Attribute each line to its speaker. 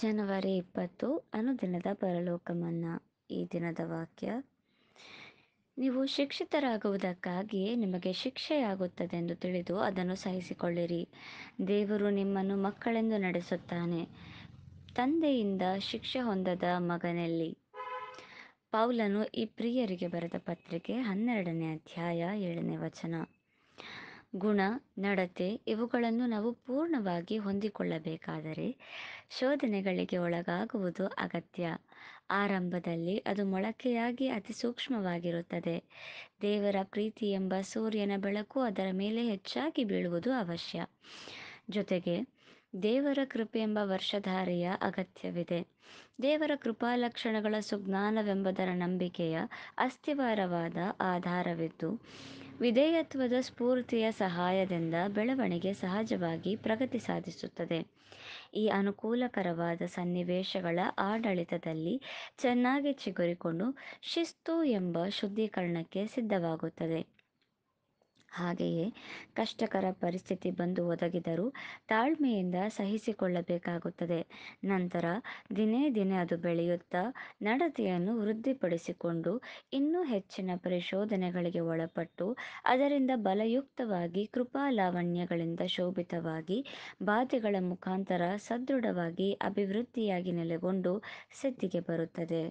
Speaker 1: ಜನವರಿ ಇಪ್ಪತ್ತು ಅನುದಿನದ ಪರಲೋಕಮನ್ನ ಈ ದಿನದ ವಾಕ್ಯ ನೀವು ಶಿಕ್ಷಿತರಾಗುವುದಕ್ಕಾಗಿಯೇ ನಿಮಗೆ ಎಂದು ತಿಳಿದು ಅದನ್ನು ಸಹಿಸಿಕೊಳ್ಳಿರಿ ದೇವರು ನಿಮ್ಮನ್ನು ಮಕ್ಕಳೆಂದು ನಡೆಸುತ್ತಾನೆ ತಂದೆಯಿಂದ ಶಿಕ್ಷೆ ಹೊಂದದ ಮಗನಲ್ಲಿ ಪೌಲನು ಈ ಪ್ರಿಯರಿಗೆ ಬರೆದ ಪತ್ರಿಕೆ ಹನ್ನೆರಡನೇ ಅಧ್ಯಾಯ ಏಳನೇ ವಚನ ಗುಣ ನಡತೆ ಇವುಗಳನ್ನು ನಾವು ಪೂರ್ಣವಾಗಿ ಹೊಂದಿಕೊಳ್ಳಬೇಕಾದರೆ ಶೋಧನೆಗಳಿಗೆ ಒಳಗಾಗುವುದು ಅಗತ್ಯ ಆರಂಭದಲ್ಲಿ ಅದು ಮೊಳಕೆಯಾಗಿ ಅತಿ ಸೂಕ್ಷ್ಮವಾಗಿರುತ್ತದೆ ದೇವರ ಪ್ರೀತಿ ಎಂಬ ಸೂರ್ಯನ ಬೆಳಕು ಅದರ ಮೇಲೆ ಹೆಚ್ಚಾಗಿ ಬೀಳುವುದು ಅವಶ್ಯ ಜೊತೆಗೆ ದೇವರ ಕೃಪೆ ಎಂಬ ವರ್ಷಧಾರೆಯ ಅಗತ್ಯವಿದೆ ದೇವರ ಕೃಪಾಲಕ್ಷಣಗಳ ಸುಜ್ಞಾನವೆಂಬುದರ ನಂಬಿಕೆಯ ಅಸ್ಥಿವಾರವಾದ ಆಧಾರವಿದ್ದು ವಿಧೇಯತ್ವದ ಸ್ಫೂರ್ತಿಯ ಸಹಾಯದಿಂದ ಬೆಳವಣಿಗೆ ಸಹಜವಾಗಿ ಪ್ರಗತಿ ಸಾಧಿಸುತ್ತದೆ ಈ ಅನುಕೂಲಕರವಾದ ಸನ್ನಿವೇಶಗಳ ಆಡಳಿತದಲ್ಲಿ ಚೆನ್ನಾಗಿ ಚಿಗುರಿಕೊಂಡು ಶಿಸ್ತು ಎಂಬ ಶುದ್ಧೀಕರಣಕ್ಕೆ ಸಿದ್ಧವಾಗುತ್ತದೆ ಹಾಗೆಯೇ ಕಷ್ಟಕರ ಪರಿಸ್ಥಿತಿ ಬಂದು ಒದಗಿದರೂ ತಾಳ್ಮೆಯಿಂದ ಸಹಿಸಿಕೊಳ್ಳಬೇಕಾಗುತ್ತದೆ ನಂತರ ದಿನೇ ದಿನೇ ಅದು ಬೆಳೆಯುತ್ತಾ ನಡತೆಯನ್ನು ವೃದ್ಧಿಪಡಿಸಿಕೊಂಡು ಇನ್ನೂ ಹೆಚ್ಚಿನ ಪರಿಶೋಧನೆಗಳಿಗೆ ಒಳಪಟ್ಟು ಅದರಿಂದ ಬಲಯುಕ್ತವಾಗಿ ಕೃಪಾಲಾವಣ್ಯಗಳಿಂದ ಶೋಭಿತವಾಗಿ ಬಾಧೆಗಳ ಮುಖಾಂತರ ಸದೃಢವಾಗಿ ಅಭಿವೃದ್ಧಿಯಾಗಿ ನೆಲೆಗೊಂಡು ಸಿದ್ಧಿಗೆ ಬರುತ್ತದೆ